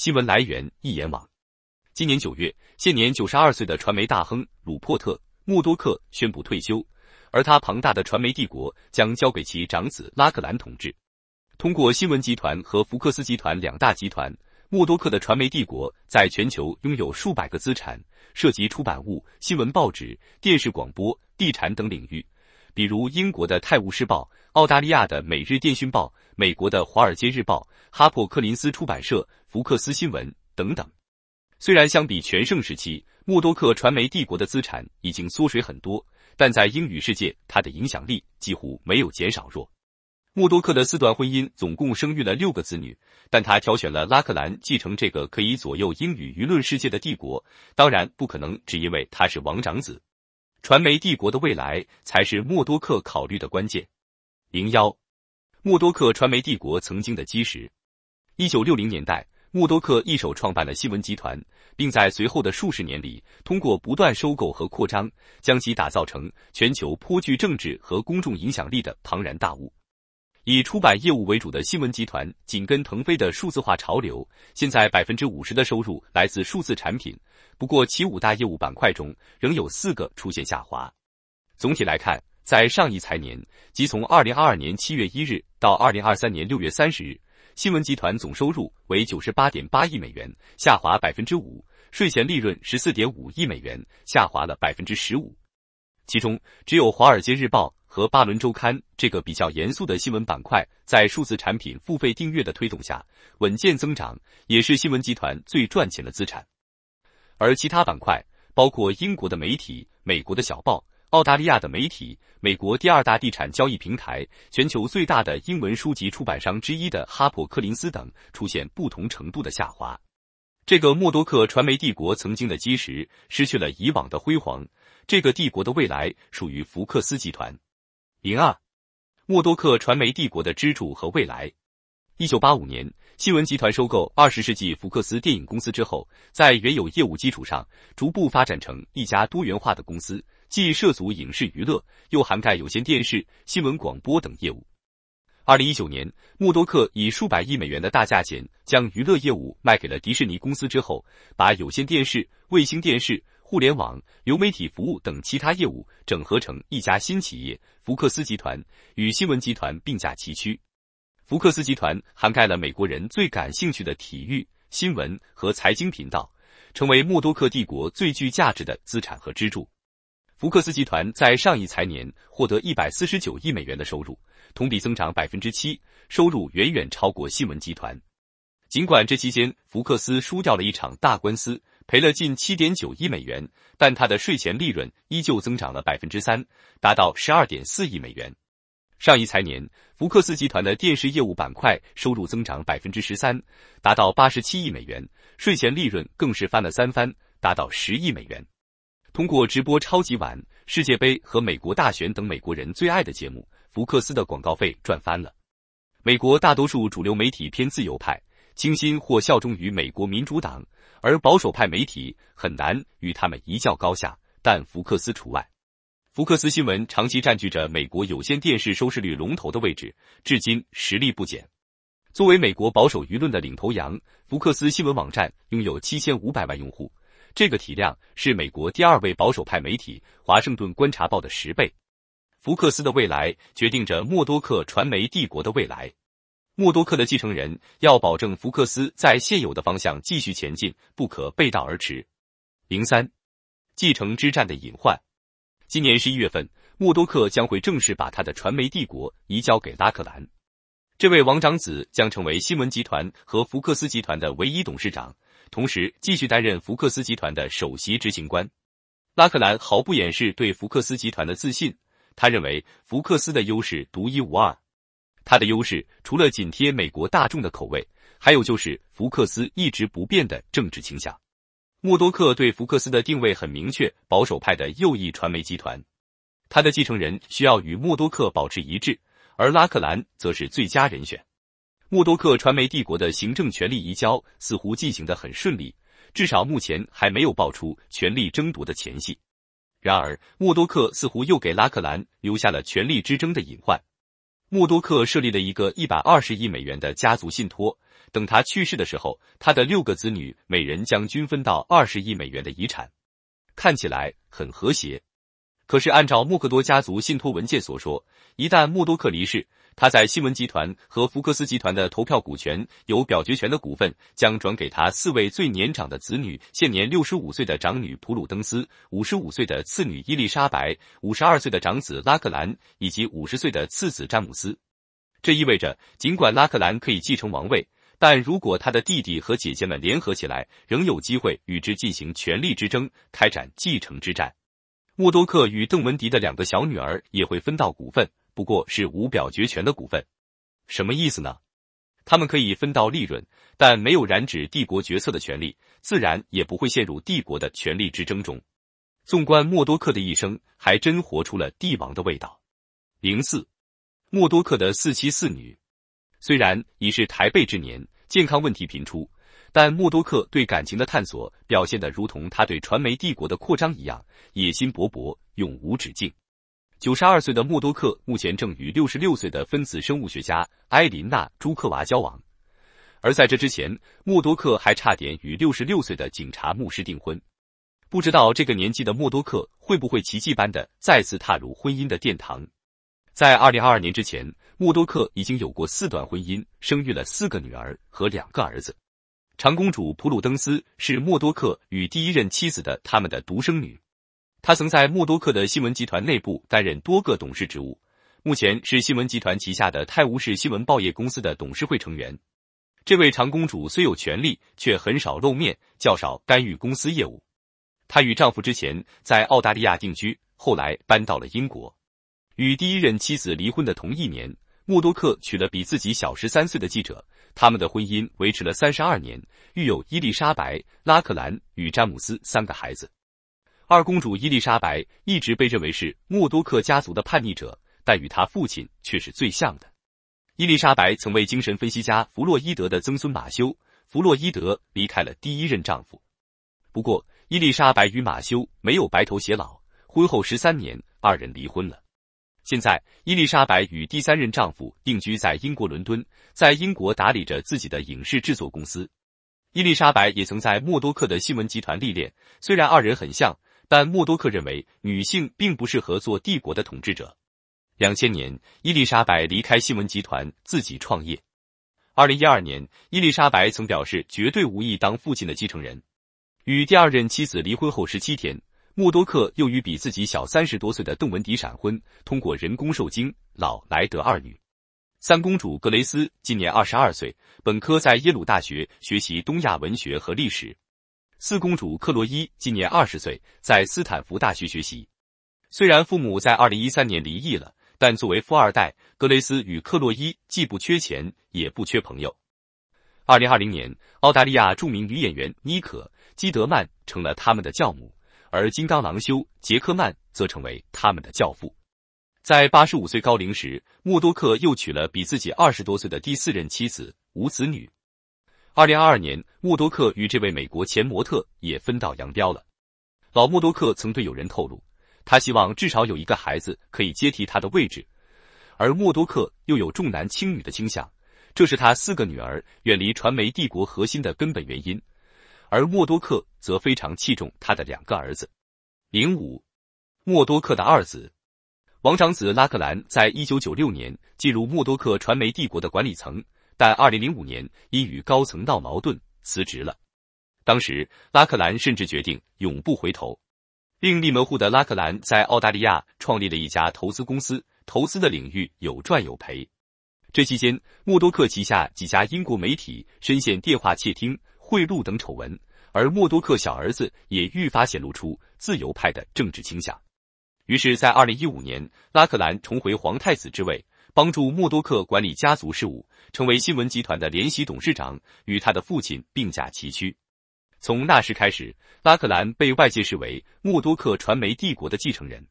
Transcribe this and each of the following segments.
新闻来源：一眼网。今年九月，现年九十二岁的传媒大亨鲁珀特·默多克宣布退休，而他庞大的传媒帝国将交给其长子拉克兰统治。通过新闻集团和福克斯集团两大集团，默多克的传媒帝国在全球拥有数百个资产，涉及出版物、新闻报纸、电视广播、地产等领域。比如英国的《泰晤士报》，澳大利亚的《每日电讯报》。美国的《华尔街日报》、哈珀克林斯出版社、福克斯新闻等等。虽然相比全盛时期，默多克传媒帝国的资产已经缩水很多，但在英语世界，它的影响力几乎没有减少弱。默多克的四段婚姻总共生育了六个子女，但他挑选了拉克兰继承这个可以左右英语舆论世界的帝国，当然不可能只因为他是王长子。传媒帝国的未来才是默多克考虑的关键。零幺。默多克传媒帝国曾经的基石。一九六零年代，默多克一手创办了新闻集团，并在随后的数十年里，通过不断收购和扩张，将其打造成全球颇具政治和公众影响力的庞然大物。以出版业务为主的新闻集团紧跟腾飞的数字化潮流，现在百分之五十的收入来自数字产品。不过，其五大业务板块中仍有四个出现下滑。总体来看，在上一财年，即从二零二二年七月一日到二零二三年六月三十日，新闻集团总收入为九十八点八亿美元，下滑百分之五；税前利润十四点五亿美元，下滑了百分之十五。其中，只有《华尔街日报》和《巴伦周刊》这个比较严肃的新闻板块，在数字产品付费订阅的推动下稳健增长，也是新闻集团最赚钱的资产。而其他板块，包括英国的媒体、美国的小报。澳大利亚的媒体、美国第二大地产交易平台、全球最大的英文书籍出版商之一的哈珀柯林斯等出现不同程度的下滑。这个默多克传媒帝国曾经的基石失去了以往的辉煌，这个帝国的未来属于福克斯集团。零二，默多克传媒帝国的支柱和未来。一九八五年。新闻集团收购二十世纪福克斯电影公司之后，在原有业务基础上逐步发展成一家多元化的公司，既涉足影视娱乐，又涵盖有线电视、新闻广播等业务。二零一九年，默多克以数百亿美元的大价钱将娱乐业务卖给了迪士尼公司之后，把有线电视、卫星电视、互联网、流媒体服务等其他业务整合成一家新企业——福克斯集团，与新闻集团并驾齐驱。福克斯集团涵盖了美国人最感兴趣的体育、新闻和财经频道，成为默多克帝国最具价值的资产和支柱。福克斯集团在上一财年获得一百四十九亿美元的收入，同比增长百分之七，收入远远超过新闻集团。尽管这期间福克斯输掉了一场大官司，赔了近七点九亿美元，但它的税前利润依旧增长了百分之三，达到十二点四亿美元。上一财年，福克斯集团的电视业务板块收入增长百分之十三，达到八十七亿美元，税前利润更是翻了三番，达到十亿美元。通过直播超级碗、世界杯和美国大选等美国人最爱的节目，福克斯的广告费赚翻了。美国大多数主流媒体偏自由派、清新或效忠于美国民主党，而保守派媒体很难与他们一较高下，但福克斯除外。福克斯新闻长期占据着美国有线电视收视率龙头的位置，至今实力不减。作为美国保守舆论的领头羊，福克斯新闻网站拥有七千五百万用户，这个体量是美国第二位保守派媒体《华盛顿观察报》的十倍。福克斯的未来决定着默多克传媒帝国的未来。默多克的继承人要保证福克斯在现有的方向继续前进，不可背道而驰。零三，继承之战的隐患。今年十一月份，默多克将会正式把他的传媒帝国移交给拉克兰。这位王长子将成为新闻集团和福克斯集团的唯一董事长，同时继续担任福克斯集团的首席执行官。拉克兰毫不掩饰对福克斯集团的自信，他认为福克斯的优势独一无二。他的优势除了紧贴美国大众的口味，还有就是福克斯一直不变的政治倾向。默多克对福克斯的定位很明确，保守派的右翼传媒集团。他的继承人需要与默多克保持一致，而拉克兰则是最佳人选。默多克传媒帝国的行政权力移交似乎进行的很顺利，至少目前还没有爆出权力争夺的前戏。然而，默多克似乎又给拉克兰留下了权力之争的隐患。默多克设立了一个一百二十亿美元的家族信托。等他去世的时候，他的六个子女每人将均分到二十亿美元的遗产，看起来很和谐。可是，按照默克多家族信托文件所说，一旦默多克离世，他在新闻集团和福克斯集团的投票股权、有表决权的股份将转给他四位最年长的子女：现年六十五岁的长女普鲁登斯、五十五岁的次女伊丽莎白、五十二岁的长子拉克兰以及五十岁的次子詹姆斯。这意味着，尽管拉克兰可以继承王位，但如果他的弟弟和姐姐们联合起来，仍有机会与之进行权力之争，开展继承之战。默多克与邓文迪的两个小女儿也会分到股份，不过是无表决权的股份。什么意思呢？他们可以分到利润，但没有染指帝国决策的权利，自然也不会陷入帝国的权力之争中。纵观默多克的一生，还真活出了帝王的味道。零四，默多克的四妻四女。虽然已是台背之年，健康问题频出，但默多克对感情的探索表现得如同他对传媒帝国的扩张一样，野心勃勃，永无止境。九十二岁的默多克目前正与六十六岁的分子生物学家埃琳娜朱克娃交往，而在这之前，默多克还差点与六十六岁的警察牧师订婚。不知道这个年纪的默多克会不会奇迹般的再次踏入婚姻的殿堂？在二零二二年之前，默多克已经有过四段婚姻，生育了四个女儿和两个儿子。长公主普鲁登斯是默多克与第一任妻子的他们的独生女。她曾在默多克的新闻集团内部担任多个董事职务，目前是新闻集团旗下的泰晤士新闻报业公司的董事会成员。这位长公主虽有权利，却很少露面，较少干预公司业务。她与丈夫之前在澳大利亚定居，后来搬到了英国。与第一任妻子离婚的同一年，默多克娶了比自己小十三岁的记者，他们的婚姻维持了三十二年，育有伊丽莎白、拉克兰与詹姆斯三个孩子。二公主伊丽莎白一直被认为是默多克家族的叛逆者，但与他父亲却是最像的。伊丽莎白曾为精神分析家弗洛伊德的曾孙马修。弗洛伊德离开了第一任丈夫，不过伊丽莎白与马修没有白头偕老，婚后十三年，二人离婚了。现在，伊丽莎白与第三任丈夫定居在英国伦敦，在英国打理着自己的影视制作公司。伊丽莎白也曾在默多克的新闻集团历练，虽然二人很像，但默多克认为女性并不适合做帝国的统治者。两千年，伊丽莎白离开新闻集团，自己创业。二零一二年，伊丽莎白曾表示绝对无意当父亲的继承人。与第二任妻子离婚后十七天。默多克又与比自己小三十多岁的邓文迪闪婚，通过人工受精，老来得二女。三公主格雷斯今年二十二岁，本科在耶鲁大学学习东亚文学和历史。四公主克洛伊今年二十岁，在斯坦福大学学习。虽然父母在二零一三年离异了，但作为富二代，格雷斯与克洛伊既不缺钱，也不缺朋友。二零二零年，澳大利亚著名女演员妮可·基德曼成了他们的教母。而金刚狼修杰克曼则成为他们的教父。在八十五岁高龄时，默多克又娶了比自己二十多岁的第四任妻子，无子女。二零二二年，默多克与这位美国前模特也分道扬镳了。老默多克曾对友人透露，他希望至少有一个孩子可以接替他的位置，而默多克又有重男轻女的倾向，这是他四个女儿远离传媒帝国核心的根本原因。而默多克则非常器重他的两个儿子。零五，默多克的二子，王长子拉克兰，在一九九六年进入默多克传媒帝国的管理层，但二零零五年因与高层闹矛盾辞职了。当时，拉克兰甚至决定永不回头，另立门户的拉克兰在澳大利亚创立了一家投资公司，投资的领域有赚有赔。这期间，默多克旗下几家英国媒体深陷电话窃听。贿赂等丑闻，而默多克小儿子也愈发显露出自由派的政治倾向。于是，在二零一五年，拉克兰重回皇太子之位，帮助默多克管理家族事务，成为新闻集团的联席董事长，与他的父亲并驾齐驱。从那时开始，拉克兰被外界视为默多克传媒帝国的继承人。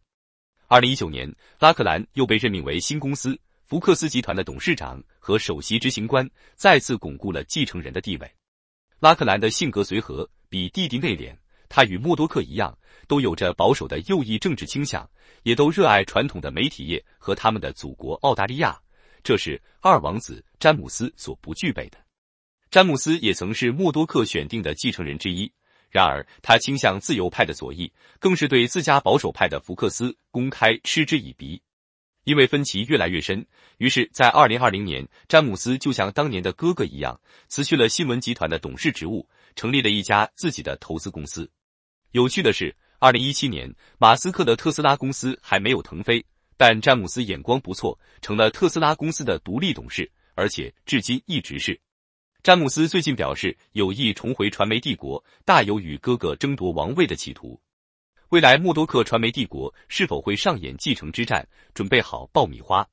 二零一九年，拉克兰又被任命为新公司福克斯集团的董事长和首席执行官，再次巩固了继承人的地位。拉克兰的性格随和，比弟弟内敛。他与默多克一样，都有着保守的右翼政治倾向，也都热爱传统的媒体业和他们的祖国澳大利亚。这是二王子詹姆斯所不具备的。詹姆斯也曾是默多克选定的继承人之一，然而他倾向自由派的左翼，更是对自家保守派的福克斯公开嗤之以鼻。因为分歧越来越深，于是，在二零二零年，詹姆斯就像当年的哥哥一样，辞去了新闻集团的董事职务，成立了一家自己的投资公司。有趣的是，二零一七年，马斯克的特斯拉公司还没有腾飞，但詹姆斯眼光不错，成了特斯拉公司的独立董事，而且至今一直是。詹姆斯最近表示有意重回传媒帝国，大有与哥哥争夺王位的企图。未来默多克传媒帝国是否会上演继承之战？准备好爆米花。